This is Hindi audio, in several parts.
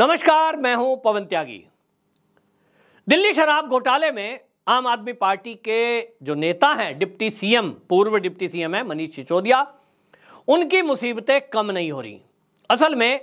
नमस्कार मैं हूं पवन त्यागी दिल्ली शराब घोटाले में आम आदमी पार्टी के जो नेता हैं डिप्टी सीएम पूर्व डिप्टी सीएम है मनीष सिसोदिया उनकी मुसीबतें कम नहीं हो रही असल में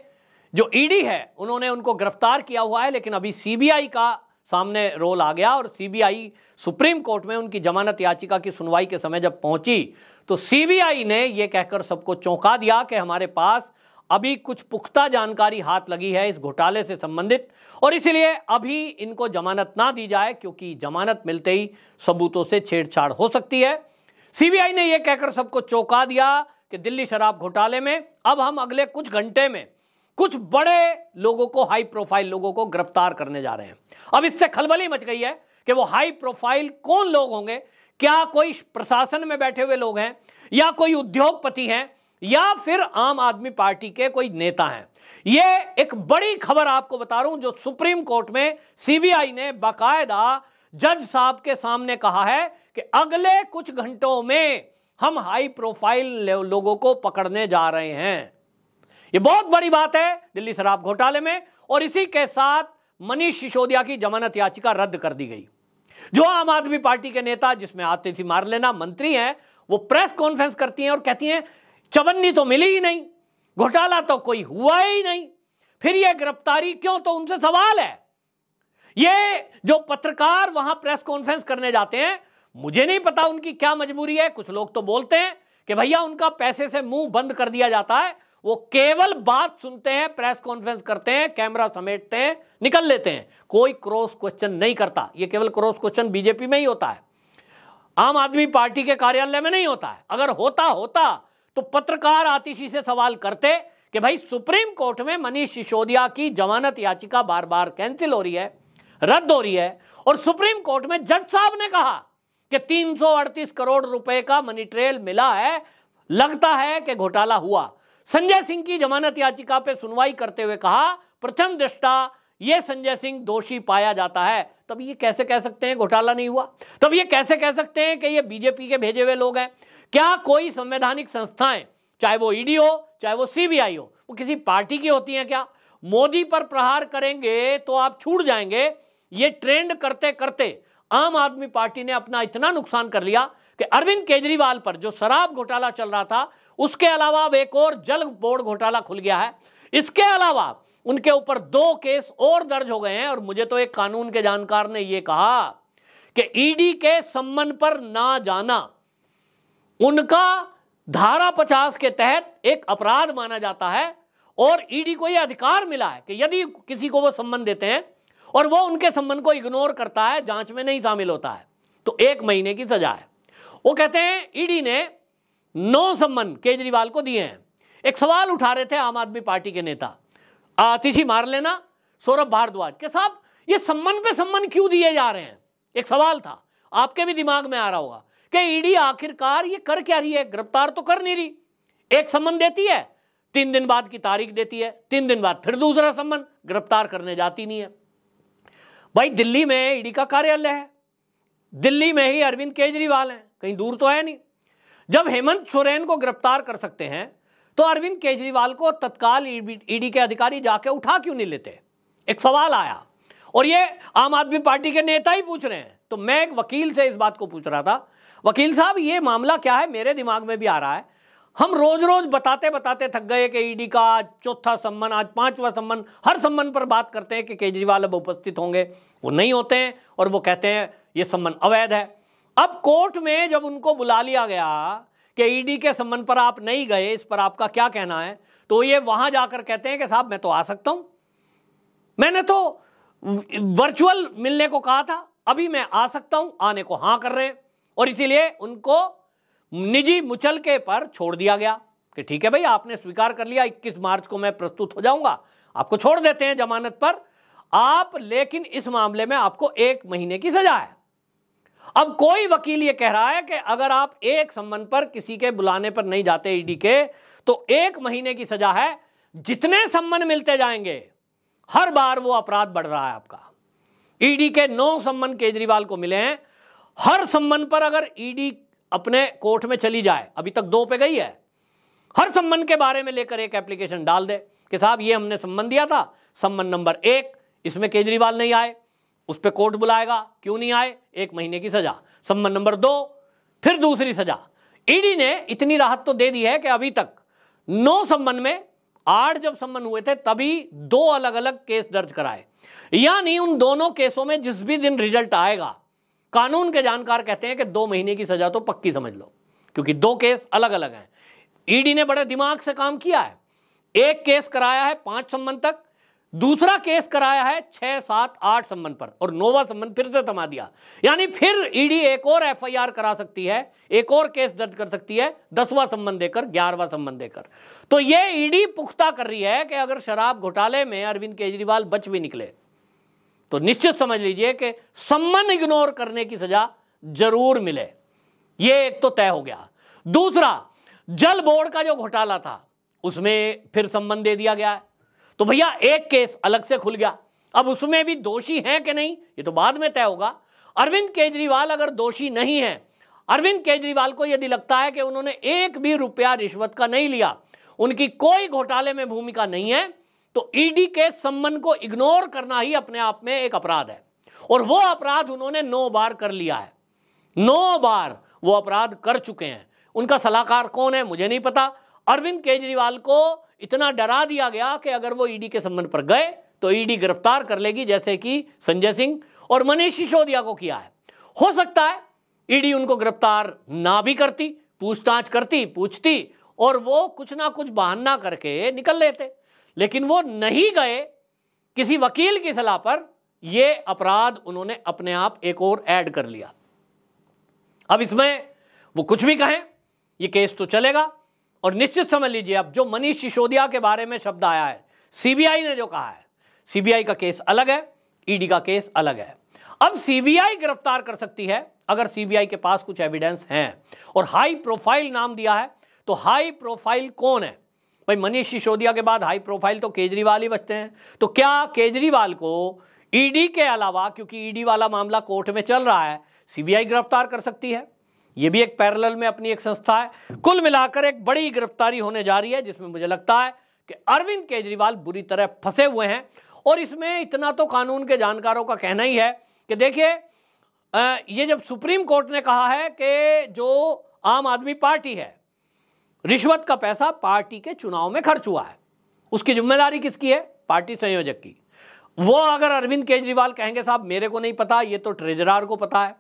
जो ईडी है उन्होंने उनको गिरफ्तार किया हुआ है लेकिन अभी सीबीआई का सामने रोल आ गया और सीबीआई सुप्रीम कोर्ट में उनकी जमानत याचिका की सुनवाई के समय जब पहुंची तो सीबीआई ने यह कहकर सबको चौंका दिया कि हमारे पास अभी कुछ पुख्ता जानकारी हाथ लगी है इस घोटाले से संबंधित और इसलिए अभी इनको जमानत ना दी जाए क्योंकि जमानत मिलते ही सबूतों से छेड़छाड़ हो सकती है सीबीआई ने यह कहकर सबको चौंका दिया कि दिल्ली शराब घोटाले में अब हम अगले कुछ घंटे में कुछ बड़े लोगों को हाई प्रोफाइल लोगों को गिरफ्तार करने जा रहे हैं अब इससे खलबली मच गई है कि वो हाई प्रोफाइल कौन लोग होंगे क्या कोई प्रशासन में बैठे हुए लोग हैं या कोई उद्योगपति हैं या फिर आम आदमी पार्टी के कोई नेता हैं ये एक बड़ी खबर आपको बता रहा हूं जो सुप्रीम कोर्ट में सीबीआई ने बाकायदा जज साहब के सामने कहा है कि अगले कुछ घंटों में हम हाई प्रोफाइल लोगों को पकड़ने जा रहे हैं यह बहुत बड़ी बात है दिल्ली शराब घोटाले में और इसी के साथ मनीष सिसोदिया की जमानत याचिका रद्द कर दी गई जो आम आदमी पार्टी के नेता जिसमें आतिथि मार लेना मंत्री हैं वो प्रेस कॉन्फ्रेंस करती हैं और कहती हैं चवन्नी तो मिली ही नहीं घोटाला तो कोई हुआ ही नहीं फिर यह गिरफ्तारी क्यों तो उनसे सवाल है ये जो पत्रकार वहां प्रेस कॉन्फ्रेंस करने जाते हैं मुझे नहीं पता उनकी क्या मजबूरी है कुछ लोग तो बोलते हैं कि भैया उनका पैसे से मुंह बंद कर दिया जाता है वो केवल बात सुनते हैं प्रेस कॉन्फ्रेंस करते हैं कैमरा समेटते हैं निकल लेते हैं कोई क्रॉस क्वेश्चन नहीं करता ये केवल क्रॉस क्वेश्चन बीजेपी में ही होता है आम आदमी पार्टी के कार्यालय में नहीं होता है अगर होता होता तो पत्रकार आतिशी से सवाल करते कि भाई सुप्रीम कोर्ट में मनीष सिसोदिया की जमानत याचिका बार बार कैंसिल हो रही है रद्द हो रही है और सुप्रीम कोर्ट में जज साहब ने कहा कि 338 करोड़ रुपए का मनी ट्रेल मिला है लगता है कि घोटाला हुआ संजय सिंह की जमानत याचिका पर सुनवाई करते हुए कहा प्रथम दृष्टा यह संजय सिंह दोषी पाया जाता है तब ये कैसे कह सकते हैं घोटाला नहीं हुआ तब ये कैसे कह सकते हैं कि ये बीजेपी के भेजे हुए लोग हैं क्या कोई संवैधानिक संस्थाएं चाहे वो ईडी e हो चाहे वो सीबीआई हो वो किसी पार्टी की होती हैं क्या मोदी पर प्रहार करेंगे तो आप छूट जाएंगे ये ट्रेंड करते करते आम आदमी पार्टी ने अपना इतना नुकसान कर लिया कि अरविंद केजरीवाल पर जो शराब घोटाला चल रहा था उसके अलावा अब एक और जल बोर्ड घोटाला खुल गया है इसके अलावा उनके ऊपर दो केस और दर्ज हो गए हैं और मुझे तो एक कानून के जानकार ने यह कहा कि ईडी e के सम्मन पर ना जाना उनका धारा पचास के तहत एक अपराध माना जाता है और ईडी को यह अधिकार मिला है कि यदि किसी को वो संबंध देते हैं और वो उनके संबंध को इग्नोर करता है जांच में नहीं शामिल होता है तो एक महीने की सजा है वो कहते हैं ईडी ने नौ संबंध केजरीवाल को दिए हैं एक सवाल उठा रहे थे आम आदमी पार्टी के नेता आतिशी मार लेना सौरभ भारद्वाज के साहब ये संबंध पे संबंध क्यों दिए जा रहे हैं एक सवाल था आपके भी दिमाग में आ रहा होगा कि ईडी आखिरकार ये कर क्या रही है गिरफ्तार तो कर नहीं रही एक संबंध देती है तीन दिन बाद की तारीख देती है तीन दिन बाद फिर दूसरा संबंध गिरफ्तार करने जाती नहीं है भाई दिल्ली में ईडी का कार्यालय है दिल्ली में ही अरविंद केजरीवाल हैं कहीं दूर तो है नहीं जब हेमंत सोरेन को गिरफ्तार कर सकते हैं तो अरविंद केजरीवाल को तत्काल ईडी के अधिकारी जाके उठा क्यों नहीं लेते एक सवाल आया और ये आम आदमी पार्टी के नेता ही पूछ रहे हैं तो मैं एक वकील से इस बात को पूछ रहा था वकील साहब ये मामला क्या है मेरे दिमाग में भी आ रहा है हम रोज रोज बताते बताते थक गए कि ईडी e का आज चौथा सम्मन आज पांचवा सम्मन हर सम्मन पर बात करते हैं कि केजरीवाल अब उपस्थित होंगे वो नहीं होते हैं और वो कहते हैं ये सम्मन अवैध है अब कोर्ट में जब उनको बुला लिया गया कि ईडी e के सम्मन पर आप नहीं गए इस पर आपका क्या कहना है तो ये वहां जाकर कहते हैं कि साहब मैं तो आ सकता हूं मैंने तो वर्चुअल मिलने को कहा था अभी मैं आ सकता हूं आने को हां कर रहे हैं और इसीलिए उनको निजी मुचलके पर छोड़ दिया गया कि ठीक है भाई आपने स्वीकार कर लिया 21 मार्च को मैं प्रस्तुत हो जाऊंगा आपको छोड़ देते हैं जमानत पर आप लेकिन इस मामले में आपको एक महीने की सजा है अब कोई वकील ये कह रहा है कि अगर आप एक संबंध पर किसी के बुलाने पर नहीं जाते ईडी के तो एक महीने की सजा है जितने संबंध मिलते जाएंगे हर बार वो अपराध बढ़ रहा है आपका ईडी के नौ संबंध केजरीवाल को मिले हैं हर संबंध पर अगर ईडी e अपने कोर्ट में चली जाए अभी तक दो पे गई है हर संबंध के बारे में लेकर एक एप्लीकेशन डाल दे कि साहब ये हमने संबंध दिया था संबंध नंबर एक इसमें केजरीवाल नहीं आए उस पर कोर्ट बुलाएगा क्यों नहीं आए एक महीने की सजा संबंध नंबर दो फिर दूसरी सजा ईडी e ने इतनी राहत तो दे दी है कि अभी तक नौ संबंध में आठ जब संबंध हुए थे तभी दो अलग अलग केस दर्ज कराए यानी उन दोनों केसों में जिस भी दिन रिजल्ट आएगा कानून के जानकार कहते हैं कि दो महीने की सजा तो पक्की समझ लो क्योंकि दो केस अलग अलग हैं ईडी e ने बड़े दिमाग से काम किया है एक केस कराया है पांच संबंध तक दूसरा केस कराया है छह सात आठ संबंध पर और नोवा संबंध फिर से थमा दिया यानी फिर ईडी e एक और एफआईआर करा सकती है एक और केस दर्ज कर सकती है दसवां संबंध देकर ग्यारहवा संबंध देकर तो यह ईडी e पुख्ता कर रही है कि अगर शराब घोटाले में अरविंद केजरीवाल बच भी निकले तो निश्चित समझ लीजिए कि सम्मन इग्नोर करने की सजा जरूर मिले ये एक तो तय हो गया दूसरा जल बोर्ड का जो घोटाला था उसमें फिर सम्मन दे दिया गया है तो भैया एक केस अलग से खुल गया अब उसमें भी दोषी हैं कि नहीं ये तो बाद में तय होगा अरविंद केजरीवाल अगर दोषी नहीं है अरविंद केजरीवाल को यदि लगता है कि उन्होंने एक भी रुपया रिश्वत का नहीं लिया उनकी कोई घोटाले में भूमिका नहीं है तो ईडी e के सम्मन को इग्नोर करना ही अपने आप में एक अपराध है और वो अपराध उन्होंने नौ बार कर लिया है नौ बार वो अपराध कर चुके हैं उनका सलाहकार कौन है मुझे नहीं पता अरविंद केजरीवाल को इतना डरा दिया गया कि अगर वो ईडी e के संबंध पर गए तो ईडी e गिरफ्तार कर लेगी जैसे कि संजय सिंह और मनीष सिसोदिया को किया है हो सकता है ईडी उनको गिरफ्तार ना भी करती पूछताछ करती पूछती और वो कुछ ना कुछ बहाना करके निकल लेते लेकिन वो नहीं गए किसी वकील की सलाह पर ये अपराध उन्होंने अपने आप एक और ऐड कर लिया अब इसमें वो कुछ भी कहें ये केस तो चलेगा और निश्चित समझ लीजिए अब जो मनीष सिसोदिया के बारे में शब्द आया है सीबीआई ने जो कहा है सीबीआई का केस अलग है ईडी का केस अलग है अब सीबीआई गिरफ्तार कर सकती है अगर सीबीआई के पास कुछ एविडेंस हैं और हाई प्रोफाइल नाम दिया है तो हाई प्रोफाइल कौन है भाई मनीष सिसोदिया के बाद हाई प्रोफाइल तो केजरीवाल ही बचते हैं तो क्या केजरीवाल को ईडी e के अलावा क्योंकि ईडी e वाला मामला कोर्ट में चल रहा है सीबीआई गिरफ्तार कर सकती है यह भी एक पैरेलल में अपनी एक संस्था है कुल मिलाकर एक बड़ी गिरफ्तारी होने जा रही है जिसमें मुझे लगता है कि अरविंद केजरीवाल बुरी तरह फंसे हुए हैं और इसमें इतना तो कानून के जानकारों का कहना ही है कि देखिए ये जब सुप्रीम कोर्ट ने कहा है कि जो आम आदमी पार्टी है रिश्वत का पैसा पार्टी के चुनाव में खर्च हुआ है उसकी जिम्मेदारी किसकी है पार्टी संयोजक की वो अगर अरविंद केजरीवाल कहेंगे साहब मेरे को नहीं पता ये तो ट्रेजरार को पता है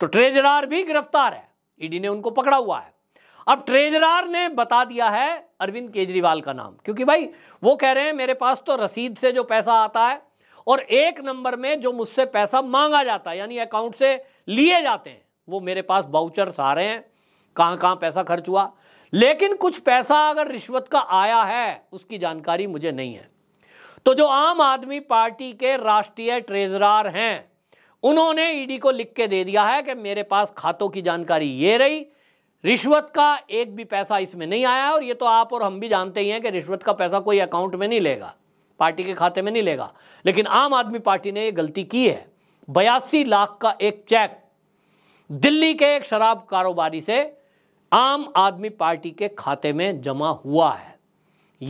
तो ट्रेजरार भी गिरफ्तार है ईडी ने उनको पकड़ा हुआ है अब ट्रेजरार ने बता दिया है अरविंद केजरीवाल का नाम क्योंकि भाई वो कह रहे हैं मेरे पास तो रसीद से जो पैसा आता है और एक नंबर में जो मुझसे पैसा मांगा जाता है यानी अकाउंट से लिए जाते हैं वो मेरे पास बाउचर सारे हैं कहाँ कहाँ पैसा खर्च हुआ लेकिन कुछ पैसा अगर रिश्वत का आया है उसकी जानकारी मुझे नहीं है तो जो आम आदमी पार्टी के राष्ट्रीय ट्रेजरार हैं उन्होंने ईडी को लिख के दे दिया है कि मेरे पास खातों की जानकारी ये रही रिश्वत का एक भी पैसा इसमें नहीं आया और ये तो आप और हम भी जानते ही हैं कि रिश्वत का पैसा कोई अकाउंट में नहीं लेगा पार्टी के खाते में नहीं लेगा लेकिन आम आदमी पार्टी ने ये गलती की है बयासी लाख का एक चेक दिल्ली के एक शराब कारोबारी से आम आदमी पार्टी के खाते में जमा हुआ है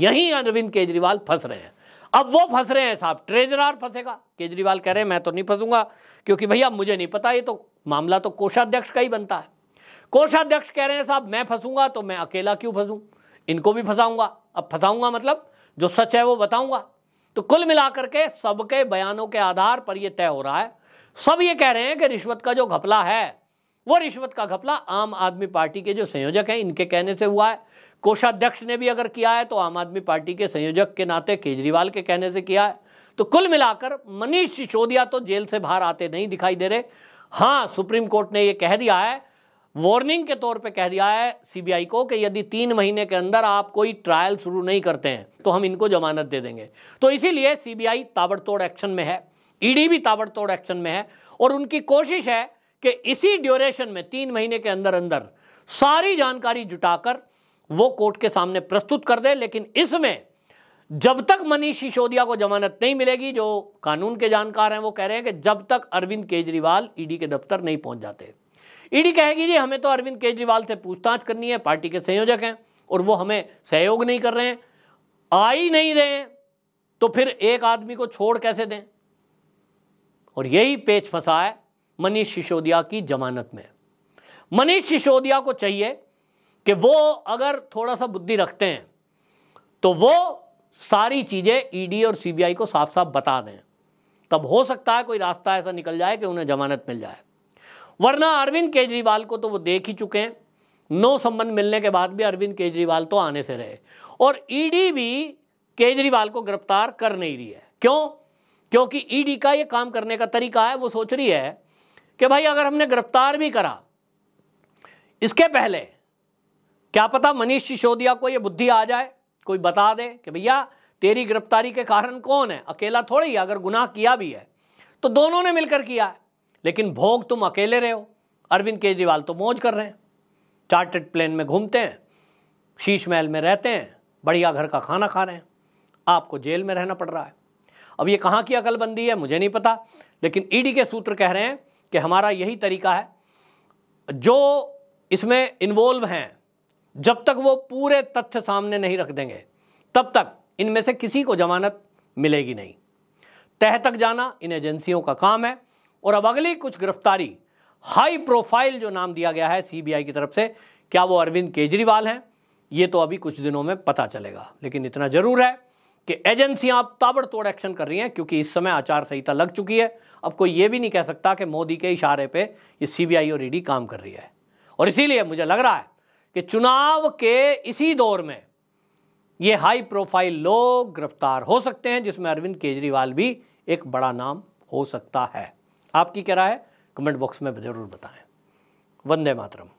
यही अरविंद केजरीवाल फंस रहे हैं अब वो फंस रहे हैं साहब ट्रेजरार फंसेगा केजरीवाल कह रहे हैं मैं तो नहीं फंसूंगा क्योंकि भैया मुझे नहीं पता ये तो मामला तो कोषाध्यक्ष का ही बनता है कोषाध्यक्ष कह रहे हैं साहब मैं फंसूंगा तो मैं अकेला क्यों फंसूं इनको भी फंसाऊंगा अब फंसाऊंगा मतलब जो सच है वो बताऊंगा तो कुल मिलाकर के सबके बयानों के आधार पर यह तय हो रहा है सब ये कह रहे हैं कि रिश्वत का जो घपला है वो रिश्वत का घपला आम आदमी पार्टी के जो संयोजक हैं इनके कहने से हुआ है कोषाध्यक्ष ने भी अगर किया है तो आम आदमी पार्टी के संयोजक के नाते केजरीवाल के कहने से किया है तो कुल मिलाकर मनीष सिसोदिया तो जेल से बाहर आते नहीं दिखाई दे रहे हाँ सुप्रीम कोर्ट ने यह कह दिया है वार्निंग के तौर पे कह दिया है सीबीआई को कि यदि तीन महीने के अंदर आप कोई ट्रायल शुरू नहीं करते हैं तो हम इनको जमानत दे देंगे तो इसीलिए सीबीआई ताबड़तोड़ एक्शन में है ईडी भी ताबड़तोड़ एक्शन में है और उनकी कोशिश है कि इसी ड्यूरेशन में तीन महीने के अंदर अंदर सारी जानकारी जुटाकर वो कोर्ट के सामने प्रस्तुत कर दे लेकिन इसमें जब तक मनीष सिसोदिया को जमानत नहीं मिलेगी जो कानून के जानकार हैं वो कह रहे हैं कि जब तक अरविंद केजरीवाल ईडी के दफ्तर नहीं पहुंच जाते ईडी कहेगी जी हमें तो अरविंद केजरीवाल से पूछताछ करनी है पार्टी के संयोजक हैं और वो हमें सहयोग नहीं कर रहे हैं आ ही नहीं रहे तो फिर एक आदमी को छोड़ कैसे दें और यही पेच फंसा है मनीष सिसोदिया की जमानत में मनीष सिसोदिया को चाहिए कि वो अगर थोड़ा सा बुद्धि रखते हैं तो वो सारी चीज़ें ईडी e और सीबीआई को साफ साफ बता दें तब हो सकता है कोई रास्ता ऐसा निकल जाए कि उन्हें जमानत मिल जाए वरना अरविंद केजरीवाल को तो वो देख ही चुके हैं नो संबंध मिलने के बाद भी अरविंद केजरीवाल तो आने से रहे और ईडी e भी केजरीवाल को गिरफ्तार कर नहीं रही है क्यों क्योंकि ईडी e का ये काम करने का तरीका है वो सोच रही है कि भाई अगर हमने गिरफ्तार भी करा इसके पहले क्या पता मनीष सिसोदिया को ये बुद्धि आ जाए कोई बता दे कि भैया तेरी गिरफ्तारी के कारण कौन है अकेला थोड़ी अगर गुनाह किया भी है तो दोनों ने मिलकर किया है लेकिन भोग तुम अकेले रहे हो अरविंद केजरीवाल तो मौज कर रहे हैं चार्टेड प्लेन में घूमते हैं शीश महल में रहते हैं बढ़िया घर का खाना खा रहे हैं आपको जेल में रहना पड़ रहा है अब ये कहाँ की अकलबंदी है मुझे नहीं पता लेकिन ईडी के सूत्र कह रहे हैं कि हमारा यही तरीका है जो इसमें इन्वॉल्व हैं जब तक वो पूरे तथ्य सामने नहीं रख देंगे तब तक इनमें से किसी को जमानत मिलेगी नहीं तह तक जाना इन एजेंसियों का काम है और अब अगली कुछ गिरफ्तारी हाई प्रोफाइल जो नाम दिया गया है सीबीआई की तरफ से क्या वो अरविंद केजरीवाल हैं ये तो अभी कुछ दिनों में पता चलेगा लेकिन इतना ज़रूर है कि एजेंसियां अब ताबड़तोड़ एक्शन कर रही हैं क्योंकि इस समय आचार संहिता लग चुकी है अब कोई ये भी नहीं कह सकता कि मोदी के इशारे पे ये सीबीआई और ईडी काम कर रही है और इसीलिए मुझे लग रहा है कि चुनाव के इसी दौर में ये हाई प्रोफाइल लोग गिरफ्तार हो सकते हैं जिसमें अरविंद केजरीवाल भी एक बड़ा नाम हो सकता है आपकी क्या राय कमेंट बॉक्स में जरूर बताएं वंदे मातरम